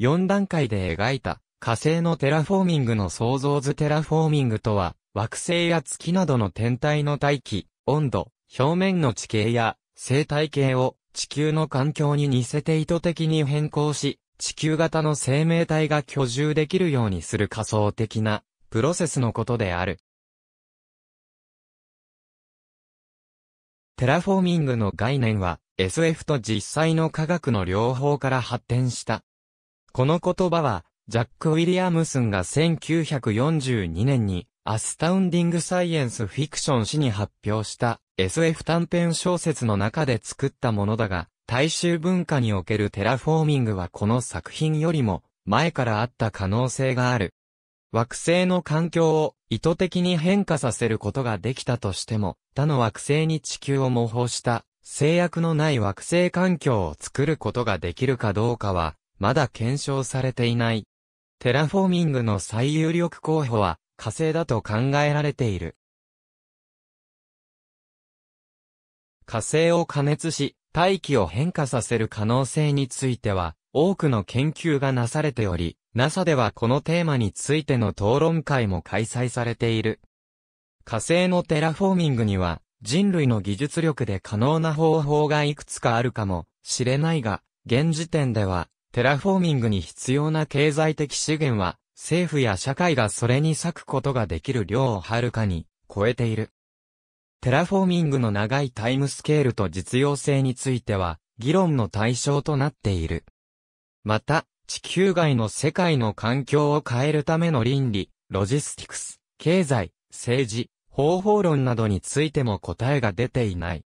4段階で描いた火星のテラフォーミングの創造図テラフォーミングとは、惑星や月などの天体の大気、温度、表面の地形や生態系を地球の環境に似せて意図的に変更し、地球型の生命体が居住できるようにする仮想的なプロセスのことである。テラフォーミングの概念は SF と実際の科学の両方から発展したこの言葉は、ジャック・ウィリアムスンが1942年に、アスタウンディング・サイエンス・フィクション誌に発表した SF 短編小説の中で作ったものだが、大衆文化におけるテラフォーミングはこの作品よりも前からあった可能性がある。惑星の環境を意図的に変化させることができたとしても、他の惑星に地球を模倣した制約のない惑星環境を作ることができるかどうかはまだ検証されていない。テラフォーミングの最有力候補は火星だと考えられている。火星を加熱し、大気を変化させる可能性については、多くの研究がなされており、NASA ではこのテーマについての討論会も開催されている。火星のテラフォーミングには、人類の技術力で可能な方法がいくつかあるかもしれないが、現時点ではテラフォーミングに必要な経済的資源は、政府や社会がそれに割くことができる量をはるかに超えている。テラフォーミングの長いタイムスケールと実用性については、議論の対象となっている。また、地球外の世界の環境を変えるための倫理、ロジスティクス、経済、政治、方法論などについても答えが出ていない。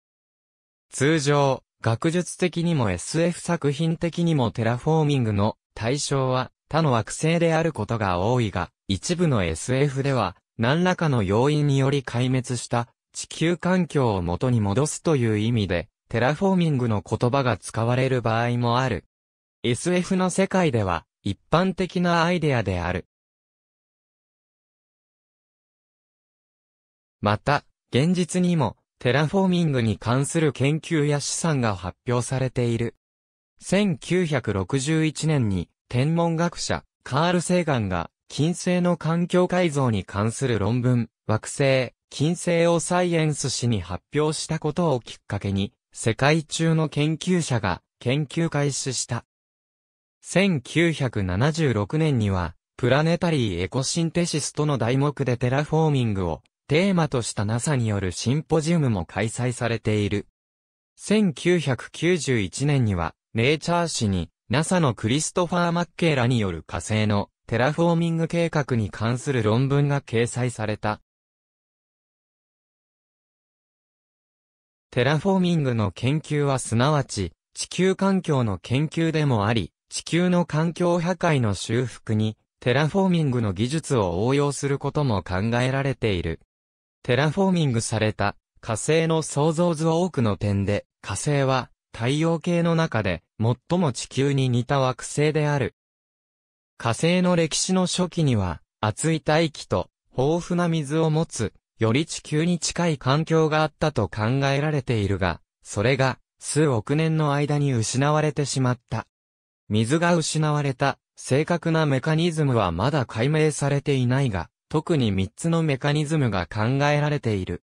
通常、学術的にも SF 作品的にもテラフォーミングの対象は他の惑星であることが多いが、一部の SF では何らかの要因により壊滅した地球環境を元に戻すという意味で、テラフォーミングの言葉が使われる場合もある。SF の世界では一般的なアイデアである。また、現実にもテラフォーミングに関する研究や資産が発表されている。1961年に天文学者カール・セーガンが金星の環境改造に関する論文、惑星、金星をサイエンス誌に発表したことをきっかけに、世界中の研究者が研究開始した。1976年には、プラネタリーエコシンテシスとの題目でテラフォーミングをテーマとした NASA によるシンポジウムも開催されている。1991年には、ネイチャー誌に NASA のクリストファー・マッケーらによる火星のテラフォーミング計画に関する論文が掲載された。テラフォーミングの研究はすなわち、地球環境の研究でもあり、地球の環境破壊の修復に、テラフォーミングの技術を応用することも考えられている。テラフォーミングされた火星の創造図多くの点で、火星は太陽系の中で最も地球に似た惑星である。火星の歴史の初期には、熱い大気と豊富な水を持つ、より地球に近い環境があったと考えられているが、それが数億年の間に失われてしまった。水が失われた正確なメカニズムはまだ解明されていないが、特に3つのメカニズムが考えられている。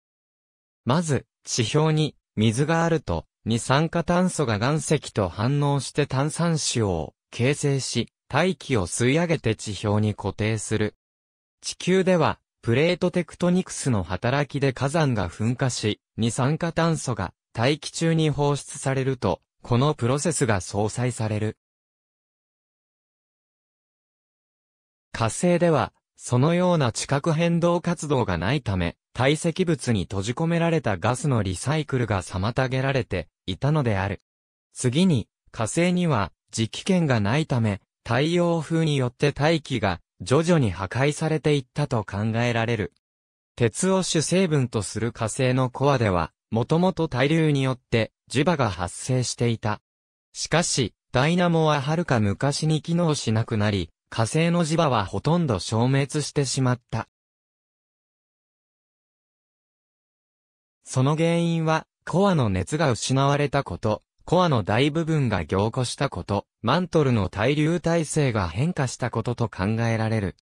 まず、地表に水があると、二酸化炭素が岩石と反応して炭酸塩を形成し、大気を吸い上げて地表に固定する。地球では、プレートテクトニクスの働きで火山が噴火し、二酸化炭素が大気中に放出されると、このプロセスが相殺される。火星では、そのような地殻変動活動がないため、堆積物に閉じ込められたガスのリサイクルが妨げられていたのである。次に、火星には磁気圏がないため、太陽風によって大気が徐々に破壊されていったと考えられる。鉄を主成分とする火星のコアでは、もともと対流によって磁場が発生していた。しかし、ダイナモははるか昔に機能しなくなり、火星の磁場はほとんど消滅してしまった。その原因は、コアの熱が失われたこと、コアの大部分が凝固したこと、マントルの対流体制が変化したことと考えられる。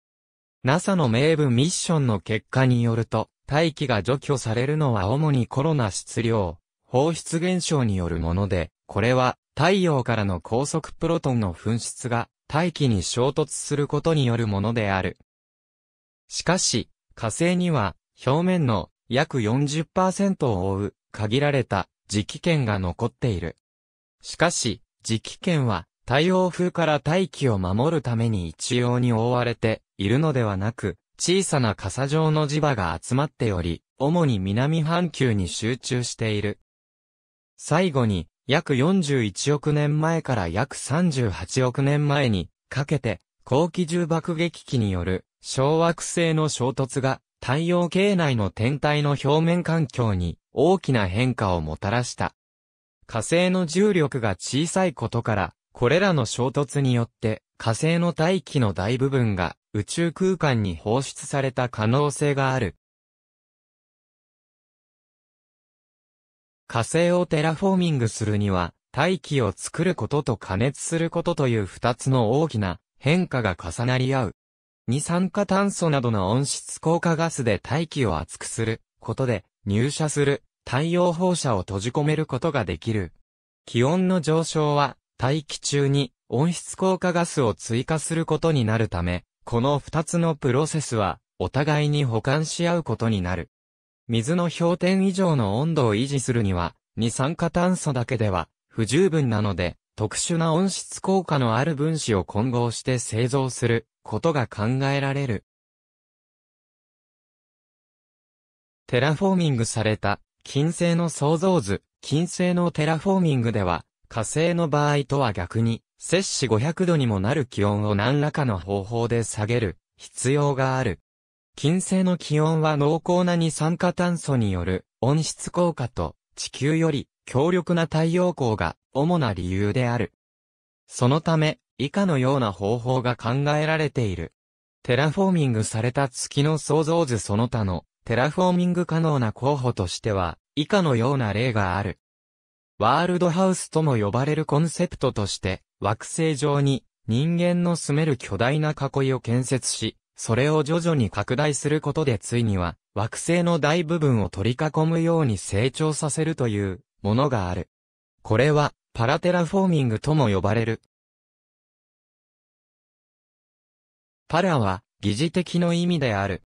NASA の名分ミッションの結果によると、大気が除去されるのは主にコロナ質量、放出現象によるもので、これは太陽からの高速プロトンの噴出が大気に衝突することによるものである。しかし、火星には、表面の約40%を覆う限られた磁気圏が残っている。しかし、磁気圏は太陽風から大気を守るために一様に覆われているのではなく、小さな傘状の磁場が集まっており、主に南半球に集中している。最後に、約41億年前から約38億年前にかけて、高機重爆撃機による小惑星の衝突が太陽系内の天体の表面環境に大きな変化をもたらした。火星の重力が小さいことから、これらの衝突によって火星の大気の大部分が宇宙空間に放出された可能性がある。火星をテラフォーミングするには、大気を作ることと加熱することという二つの大きな変化が重なり合う。二酸化炭素などの温室効果ガスで大気を熱くすることで入射する太陽放射を閉じ込めることができる。気温の上昇は大気中に温室効果ガスを追加することになるため、この二つのプロセスはお互いに補完し合うことになる。水の氷点以上の温度を維持するには、二酸化炭素だけでは不十分なので、特殊な温室効果のある分子を混合して製造することが考えられる。テラフォーミングされた金星の創造図、金星のテラフォーミングでは、火星の場合とは逆に、摂氏500度にもなる気温を何らかの方法で下げる必要がある。金星の気温は濃厚な二酸化炭素による温室効果と地球より強力な太陽光が主な理由である。そのため、以下のような方法が考えられている。テラフォーミングされた月の創造図その他のテラフォーミング可能な候補としては、以下のような例がある。ワールドハウスとも呼ばれるコンセプトとして、惑星上に人間の住める巨大な囲いを建設し、それを徐々に拡大することでついには、惑星の大部分を取り囲むように成長させるというものがある。これは、パラテラフォーミングとも呼ばれる。パラは、疑似的の意味である。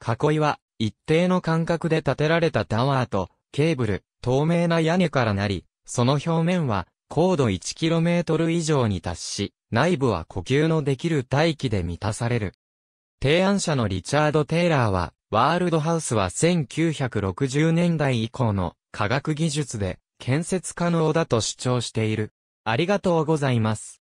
囲いは、一定の間隔で建てられたタワーと、ケーブル、透明な屋根からなり、その表面は、高度 1km 以上に達し、内部は呼吸のできる大気で満たされる。提案者のリチャード・テイラーは、ワールドハウスは1960年代以降の科学技術で建設可能だと主張している。ありがとうございます。